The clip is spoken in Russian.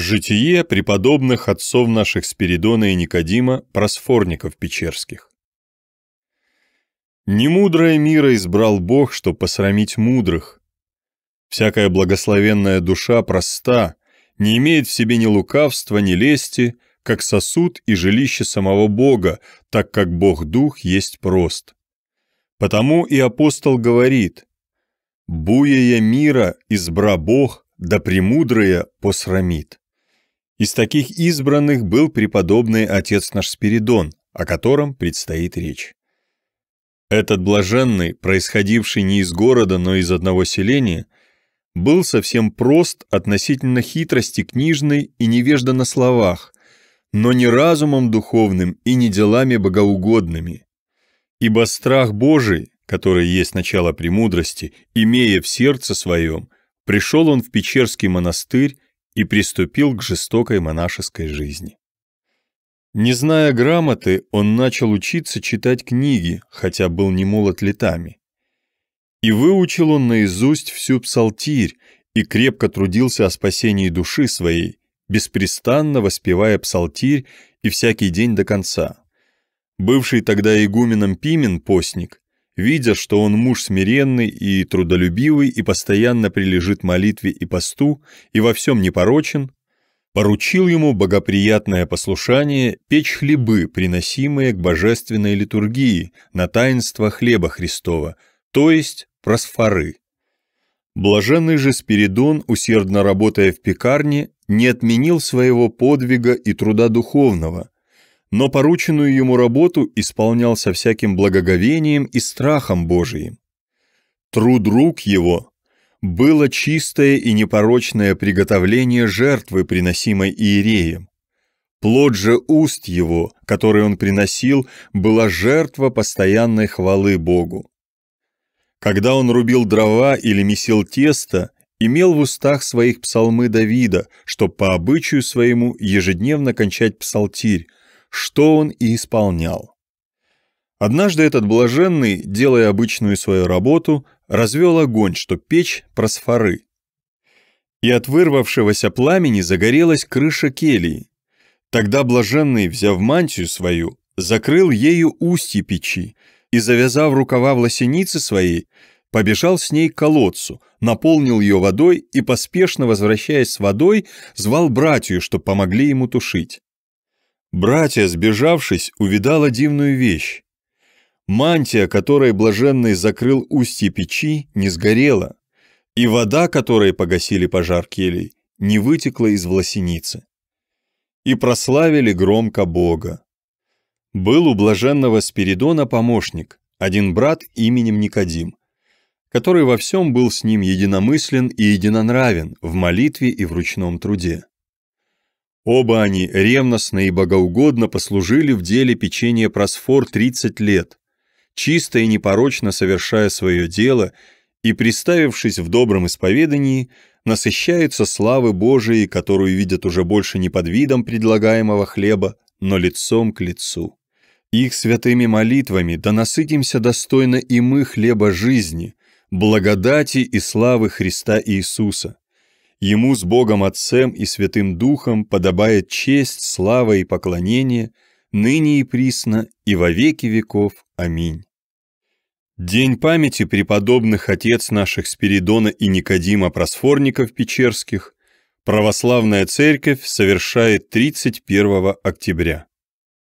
Житие преподобных отцов наших Спиридона и Никодима, просфорников печерских. «Немудрое мира избрал Бог, чтоб посрамить мудрых. Всякая благословенная душа проста, не имеет в себе ни лукавства, ни лести, как сосуд и жилище самого Бога, так как Бог-дух есть прост. Потому и апостол говорит, «Буя мира избра Бог, да премудрые посрамит». Из таких избранных был преподобный отец наш Спиридон, о котором предстоит речь. Этот блаженный, происходивший не из города, но из одного селения, был совсем прост относительно хитрости книжной и невежда на словах, но не разумом духовным и не делами богоугодными. Ибо страх Божий, который есть начало премудрости, имея в сердце своем, пришел он в Печерский монастырь и приступил к жестокой монашеской жизни. Не зная грамоты, он начал учиться читать книги, хотя был не молод летами. И выучил он наизусть всю псалтирь и крепко трудился о спасении души своей, беспрестанно воспевая псалтирь и всякий день до конца. Бывший тогда игуменом Пимен постник Видя, что он муж смиренный и трудолюбивый и постоянно прилежит молитве и посту и во всем непорочен, поручил ему богоприятное послушание печь хлебы, приносимые к божественной литургии на таинство хлеба Христова, то есть просфоры. Блаженный же Спиридон, усердно работая в пекарне, не отменил своего подвига и труда духовного – но порученную ему работу исполнял со всяким благоговением и страхом Божиим. Труд рук его было чистое и непорочное приготовление жертвы, приносимой иереем. Плод же уст его, который он приносил, была жертва постоянной хвалы Богу. Когда он рубил дрова или месил тесто, имел в устах своих псалмы Давида, чтоб по обычаю своему ежедневно кончать псалтирь, что он и исполнял. Однажды этот блаженный, делая обычную свою работу, развел огонь, чтоб печь просфоры. И от вырвавшегося пламени загорелась крыша келии. Тогда блаженный, взяв мантию свою, закрыл ею устье печи и, завязав рукава власеницы своей, побежал с ней к колодцу, наполнил ее водой и, поспешно возвращаясь с водой, звал братью, чтоб помогли ему тушить. Братья, сбежавшись, увидала дивную вещь. Мантия, которой блаженный закрыл устье печи, не сгорела, и вода, которой погасили пожар келей, не вытекла из власеницы. И прославили громко Бога. Был у блаженного Спиридона помощник, один брат именем Никодим, который во всем был с ним единомыслен и единонравен в молитве и в ручном труде. Оба они ревностно и богоугодно послужили в деле печенья просфор 30 лет, чисто и непорочно совершая свое дело и, приставившись в добром исповедании, насыщаются славы Божией, которую видят уже больше не под видом предлагаемого хлеба, но лицом к лицу. Их святыми молитвами да насытимся достойно и мы хлеба жизни, благодати и славы Христа Иисуса, Ему с Богом Отцем и Святым Духом подобает честь, слава и поклонение, ныне и присно, и во веки веков. Аминь. День памяти преподобных отец наших Спиридона и Никодима Просфорников Печерских православная церковь совершает 31 октября.